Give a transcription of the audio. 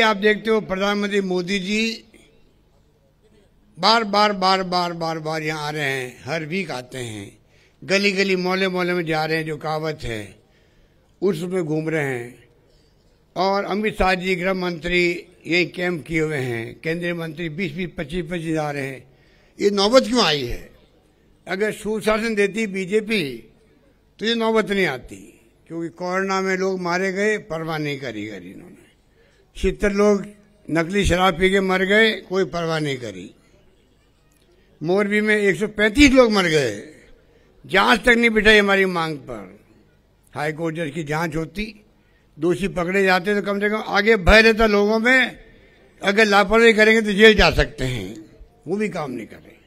आप देखते हो प्रधानमंत्री मोदी जी बार बार बार बार बार बार यहाँ आ रहे हैं हर वीक आते हैं गली गली मोहल्ले मोहल्ले में जा रहे हैं जो कहावत है उसमें घूम रहे हैं और अमित शाह जी गृह मंत्री यही कैंप किए हुए हैं केंद्रीय मंत्री बीस बीस पच्चीस पच्चीस आ रहे हैं ये नौबत क्यों आई है अगर सुशासन देती बीजेपी तो ये नौबत नहीं आती क्योंकि कोरोना में लोग मारे गए परवाह नहीं करी गरी इन्होंने सितर लोग नकली शराब पी के मर गए कोई परवाह नहीं करी मोरबी में 135 लोग मर गए जांच तक नहीं बिठाई हमारी मांग पर हाई कोर्ट जज की जांच होती दोषी पकड़े जाते तो कम से कम आगे भय रहता लोगों में अगर लापरवाही करेंगे तो जेल जा सकते हैं वो भी काम नहीं कर रहे